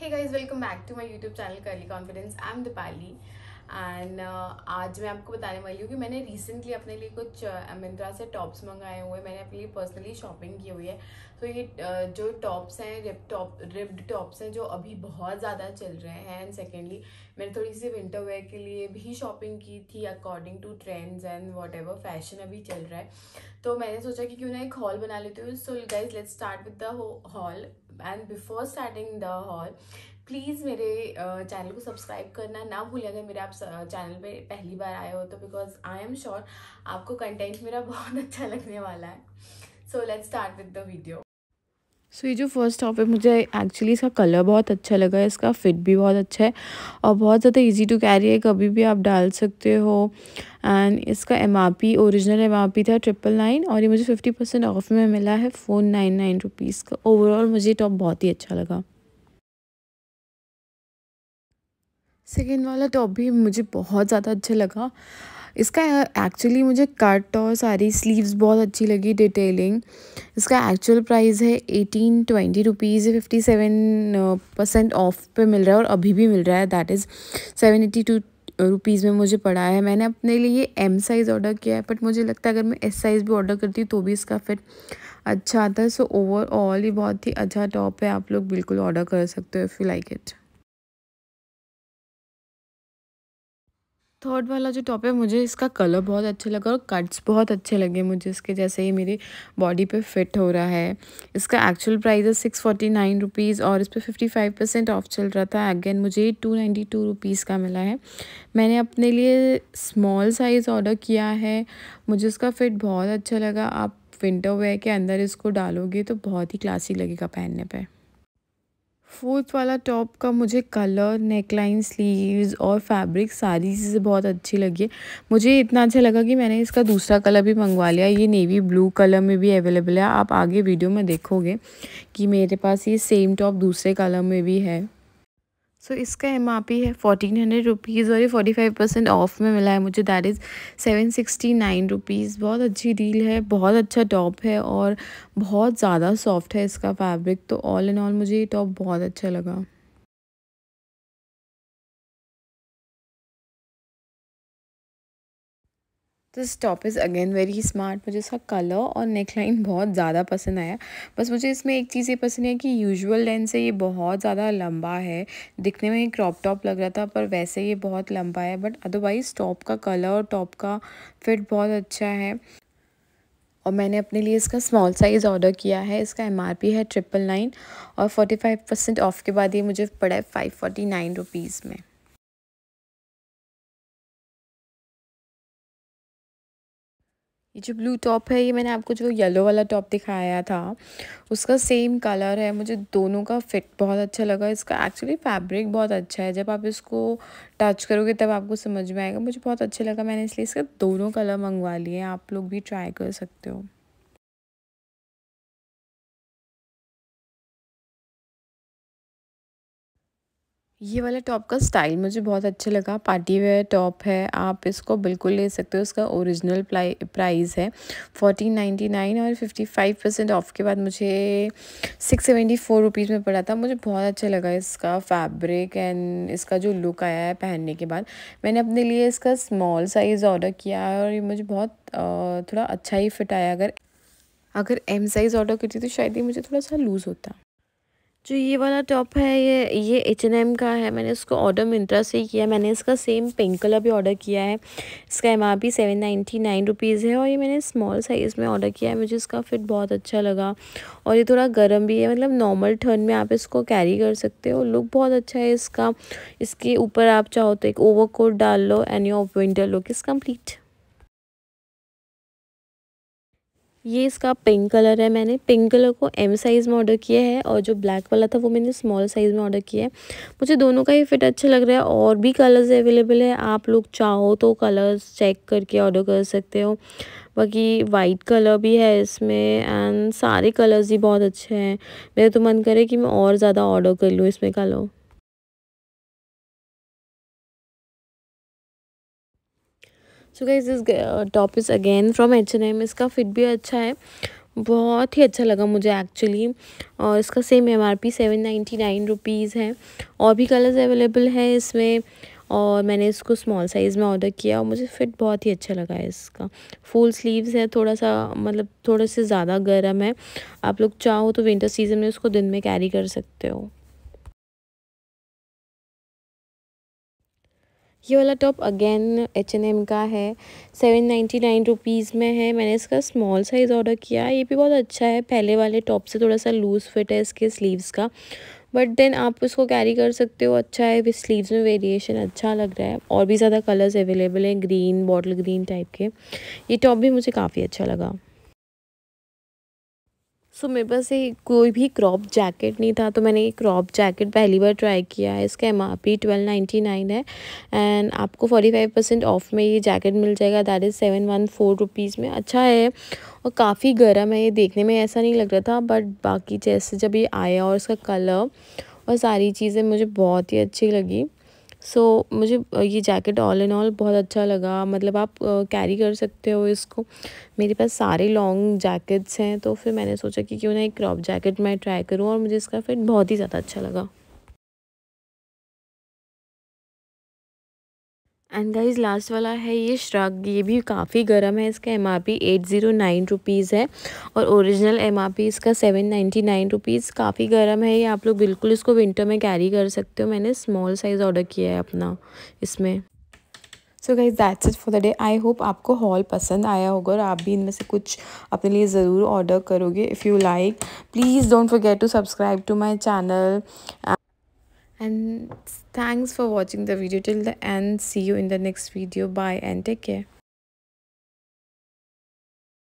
Hey guys, welcome back to my YouTube channel Curly Confidence. I'm Dipali and uh, आज मैं आपको बताने वाली हूँ कि मैंने रिसेंटली अपने लिए कुछ uh, मिंत्रा से टॉप्स मंगाए हुए हैं मैंने अपने लिए पर्सनली शॉपिंग की हुई है तो ये uh, जो टॉप्स हैं रिप टॉप रिप्ड टॉप्स हैं जो अभी बहुत ज़्यादा चल रहे हैं एंड सेकेंडली मैंने थोड़ी सी विंटर वेयर के लिए भी शॉपिंग की थी according to trends and whatever fashion अभी चल रहा है तो मैंने सोचा कि क्यों ना एक हॉल बना लेती हूँ so guys let start with the haul and before starting the haul please मेरे चैनल को सब्सक्राइब करना ना भूलें अगर मेरे आप चैनल पे पहली बार आए हो तो बिकॉज आई एम श्योर आपको कंटेंट मेरा बहुत अच्छा लगने वाला है so let's start with the video so so, ये जो फर्स्ट टॉप है मुझे एक्चुअली इसका कलर बहुत अच्छा लगा है इसका फिट भी बहुत अच्छा है और बहुत ज़्यादा इजी टू कैरी है कभी भी आप डाल सकते हो एंड इसका M R P original M R P था ट्रिपल नाइन और ये मुझे फिफ्टी परसेंट ऑफ में मिला है फोर नाइन नाइन रुपीज़ का ओवरऑल मुझे टॉप बहुत ही अच्छा लगा सेकेंड वाला टॉप तो भी मुझे बहुत ज़्यादा अच्छा लगा इसका एक्चुअली मुझे कट और सारी स्लीव्स बहुत अच्छी लगी डिटेलिंग इसका एक्चुअल प्राइस है eighteen twenty rupees fifty seven percent off पे मिल रहा है और अभी भी मिल रहा है that is seven eighty two rupees में मुझे पड़ा है मैंने अपने लिए ये एम साइज़ ऑर्डर किया है बट मुझे लगता है अगर मैं एस साइज़ भी ऑर्डर करती हूँ तो भी इसका फिट अच्छा आता है सो ओवरऑल ये बहुत ही अच्छा टॉप है आप लोग बिल्कुल ऑर्डर कर सकते हो if you like it third वाला जो टॉप है मुझे इसका कलर बहुत अच्छा लगा और कट्स बहुत अच्छे लगे मुझे इसके जैसे ही मेरे बॉडी पे फिट हो रहा है इसका एक्चुअल प्राइस है सिक्स फोर्टी नाइन रुपीज़ और इस पर फिफ्टी फाइव परसेंट ऑफ चल रहा था अगेन मुझे टू नाइन्टी टू रुपीज़ का मिला है मैंने अपने लिए स्मॉल साइज़ ऑर्डर किया है मुझे इसका फिट बहुत अच्छा लगा आप विंटर वेयर के अंदर इसको डालोगे तो बहुत ही क्लासी लगेगा पहनने पर फोर्थ वाला टॉप का मुझे कलर नेकलाइन स्लीव्स और फैब्रिक सारी चीज़ें बहुत अच्छी लगी है मुझे इतना अच्छा लगा कि मैंने इसका दूसरा कलर भी मंगवा लिया ये नेवी ब्लू कलर में भी अवेलेबल है आप आगे वीडियो में देखोगे कि मेरे पास ये सेम टॉप दूसरे कलर में भी है सो so, इसका एम आर पी है फोर्टीन हंड्रेड रुपीज़ और ये फोर्टी फाइव परसेंट ऑफ में मिला है मुझे that is seven sixty nine rupees बहुत अच्छी डील है बहुत अच्छा टॉप है और बहुत ज़्यादा सॉफ्ट है इसका फैब्रिक तो ऑल इन ऑल मुझे ये टॉप बहुत अच्छा लगा this top is again very smart मुझे इसका कलर और नेक लाइन बहुत ज़्यादा पसंद आया बस मुझे इसमें एक चीज़ ये पसंद है कि यूजुअल लेंथ से ये बहुत ज़्यादा लंबा है दिखने में क्रॉप टॉप लग रहा था पर वैसे ये बहुत लंबा है बट अदरवाइज़ टॉप का कलर और टॉप का फिट बहुत अच्छा है और मैंने अपने लिए इसका स्मॉल साइज़ ऑर्डर किया है इसका एम है ट्रिपल नाइन और फोर्टी फाइव परसेंट ऑफ़ के बाद ये मुझे पड़ा है फाइव फोर्टी नाइन रुपीज़ में ये जो ब्लू टॉप है ये मैंने आपको जो येलो वाला टॉप दिखाया था उसका सेम कलर है मुझे दोनों का फिट बहुत अच्छा लगा इसका एक्चुअली फैब्रिक बहुत अच्छा है जब आप इसको टच करोगे तब आपको समझ में आएगा मुझे बहुत अच्छा लगा मैंने इसलिए इसका दोनों कलर मंगवा लिए आप लोग भी ट्राई कर सकते हो ये वाला टॉप का स्टाइल मुझे बहुत अच्छा लगा पार्टी वेयर टॉप है आप इसको बिल्कुल ले सकते हो इसका ओरिजिनल प्राइस है फोर्टीन नाइन्टी नाइन और फिफ्टी फाइव परसेंट ऑफ के बाद मुझे सिक्स सेवेंटी फोर रुपीज़ में पड़ा था मुझे बहुत अच्छा लगा इसका फैब्रिक एंड इसका जो लुक आया है पहनने के बाद मैंने अपने लिए इसका स्मॉल साइज़ ऑर्डर किया है और ये मुझे बहुत थोड़ा अच्छा ही फिट आया अगर अगर एम साइज़ ऑर्डर करती तो शायद ये मुझे थोड़ा सा लूज़ होता जो ये वाला टॉप है ये ये एच एन एम का है मैंने उसको ऑर्डर मिंत्रा से ही किया मैंने इसका सेम पिंक कलर भी ऑर्डर किया है इसका M R P seven ninety nine rupees है और ये मैंने स्मॉल साइज़ में ऑर्डर किया है मुझे इसका फिट बहुत अच्छा लगा और ये थोड़ा गर्म भी है मतलब नॉर्मल ठंड में आप इसको कैरी कर सकते हो लुक बहुत अच्छा है इसका इसके ऊपर आप चाहो तो एक ओवर कोट डाल लो and your winter look is complete ये इसका पिंक कलर है मैंने पिंक कलर को एम साइज़ में ऑर्डर किया है और जो ब्लैक वाला था वो मैंने स्मॉल साइज़ में ऑर्डर किया है मुझे दोनों का ही फिट अच्छा लग रहा है और भी कलर्स अवेलेबल है आप लोग चाहो तो कलर्स चेक करके ऑर्डर कर सकते हो बाकी वाइट कलर भी है इसमें एंड सारे कलर्स ही बहुत अच्छे हैं मेरा तो मन करे कि मैं और ज़्यादा ऑर्डर कर लूँ इसमें colour so guys this top is again from H and M इसका फिट भी अच्छा है बहुत ही अच्छा लगा मुझे एक्चुअली और इसका same M R P seven ninety nine rupees है और भी कलर्स अवेलेबल है इसमें और मैंने इसको स्मॉल साइज़ में ऑर्डर किया और मुझे फिट बहुत ही अच्छा लगा है इसका फुल स्लीव्स है थोड़ा सा मतलब थोड़ा से ज़्यादा गर्म है आप लोग चाहो तो विंटर सीज़न में इसको दिन में कैरी कर सकते हो ये वाला top again H and M का है सेवन नाइन्टी नाइन रुपीज़ में है मैंने इसका स्मॉल साइज़ ऑर्डर किया ये भी बहुत अच्छा है पहले वाले टॉप से थोड़ा सा लूज़ फिट है इसके स्लीव्स का बट देन आप उसको कैरी कर सकते हो अच्छा है विथ स्लीव्स में वेरिएशन अच्छा लग रहा है और भी ज़्यादा कलर्स अवेलेबल हैं ग्रीन बॉटल ग्रीन टाइप के ये टॉप भी मुझे काफ़ी अच्छा लगा सो so, मेरे पास ये कोई भी क्रॉप जैकेट नहीं था तो मैंने ये क्रॉप जैकेट पहली बार ट्राई किया है इसका M R P twelve ninety nine है एंड आपको फोर्टी फाइव परसेंट ऑफ में ये जैकेट मिल जाएगा that is seven one four rupees में अच्छा है और काफ़ी गर्म है ये देखने में ऐसा नहीं लग रहा था बट बाकी जैसे जब ये आया और इसका कलर और सारी चीज़ें मुझे बहुत ही अच्छी लगी सो so, मुझे ये जैकेट ऑल इन ऑल बहुत अच्छा लगा मतलब आप कैरी कर सकते हो इसको मेरे पास सारे लॉन्ग जैकेट्स हैं तो फिर मैंने सोचा कि क्यों ना एक क्रॉप जैकेट मैं ट्राई करूँ और मुझे इसका फिट बहुत ही ज़्यादा अच्छा लगा एंड गाइज लास्ट वाला है ये श्रग ये भी काफ़ी गर्म है इसका M R P eight zero nine rupees है और ओरिजिनल एम आर पी इसका सेवन नाइन्टी नाइन रुपीज़ काफ़ी गर्म है ये आप लोग बिल्कुल इसको विंटर में कैरी कर सकते हो मैंने स्मॉल साइज़ ऑर्डर किया है अपना इसमें so guys that's it for the day I hope आपको हॉल पसंद आया होगा और आप भी इनमें से कुछ अपने लिए ज़रूर ऑर्डर करोगे if you like please don't forget to subscribe to my channel and thanks for watching the video till the end see you in the next video bye and take care